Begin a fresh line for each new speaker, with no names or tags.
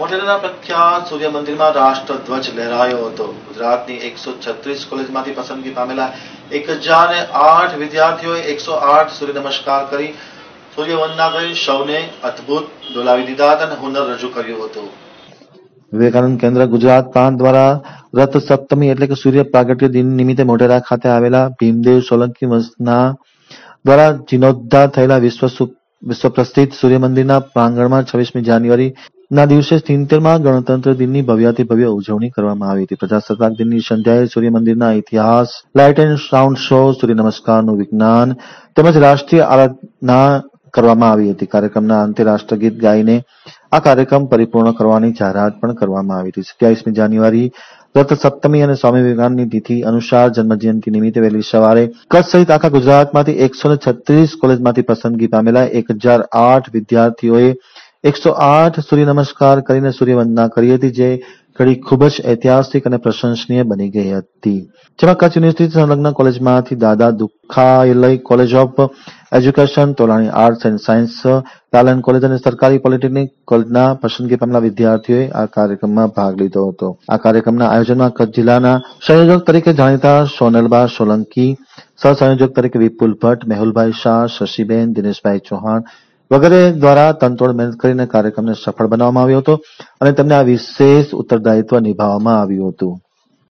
મોટેરાના પ્રખ્યાત સૂર્ય મંદિરમાં રાષ્ટ્રધ્વજ લહેરાયો હતો ગુજરાતની એકસો છત્રીસ કોલેજમાંથી પસંદગી પામેલા એક હજાર આઠ વિદ્યાર્થીઓએ એકસો આઠ સૂર્ય નમસ્કાર કરી સૂર્ય કરી સૌને અદ્ભુત ડોલાવી દીધા અને હુનર રજૂ કર્યું હતું વિવેકાનંદ કેન્દ્ર ગુજરાત પ્રાંત દ્વારા રથ સપ્તમી એટલે કે સૂર્ય પ્રાગટ્ય દિન નિમિત્તે મોઢેરા ખાતે આવેલા ભીમદેવ સોલંકી વંશના દ્વારા જીર્ણોદ્ધાર થયેલા વિશ્વ વિશ્વ પ્રસિદ્ધ સૂર્ય મંદિરના પ્રાંગણમાં છવ્વીસમી જાન્યુઆરી ના દિવસે સિત્તેરમાં ગણતંત્ર દિનની ભવ્યાતિ ભવ્ય ઉજવણી કરવામાં આવી હતી પ્રજાસત્તાક દિનની સંધ્યાએ સૂર્ય મંદિરના ઇતિહાસ લાઇટ એન્ડ સાઉન્ડ શો સૂર્ય નમસ્કારનું વિજ્ઞાન તેમજ રાષ્ટ્રીય આરાધના કરવામાં આવી હતી કાર્યક્રમના અંતે રાષ્ટ્રગીત ગાઈને આ કાર્યક્રમ પરિપૂર્ણ કરવાની જાહેરાત પણ કરવામાં આવી હતી સત્યાવીસમી જાન્યુઆરી રથ સપ્તમી અને સ્વામી વિવેકાનંદની તિથિ અનુસાર જન્મજયંતિ નિમિત્તે વહેલી સવારે કચ્છ સહિત આખા ગુજરાતમાંથી એકસો છત્રીસ કોલેજમાંથી પસંદગી પામેલા એક હજાર આઠ વિદ્યાર્થીઓએ એકસો આઠ સૂર્ય નમસ્કાર કરીને સૂર્યવંદના કરી હતી જે ઘડી ખૂબ જ ઐતિહાસિક અને પ્રશંસનીય બની ગઈ હતી જેમાં કચ્છ યુનિવર્સિટી સંલગ્ન કોલેજમાંથી Dada Dukhayal college of education Tolani arts and science તાલન કોલેજ અને સરકારી પોલિટેકનિક કોલેજના પસંદગી પામેલા વિદ્યાર્થીઓએ આ કાર્યક્રમમાં ભાગ લીધો હતો આ કાર્યક્રમના આયોજનમાં કચ્છ જિલ્લાના સંયોજક તરીકે જાણીતા સોનલબા સોલંકી સહસંયોજક તરીકે વિપુલ ભટ્ટ મેહુલભાઈ શાહ શશીબેન દિનેશભાઈ ચૌહાણ વગેરે દ્વારા તનતોડ મહેનત કરીને કાર્યક્રમને સફળ બનાવવામાં આવ્યો હતો અને તેમને આ વિશેષ ઉત્તરદાયિત્વ નિભાવવામાં આવ્યું હતું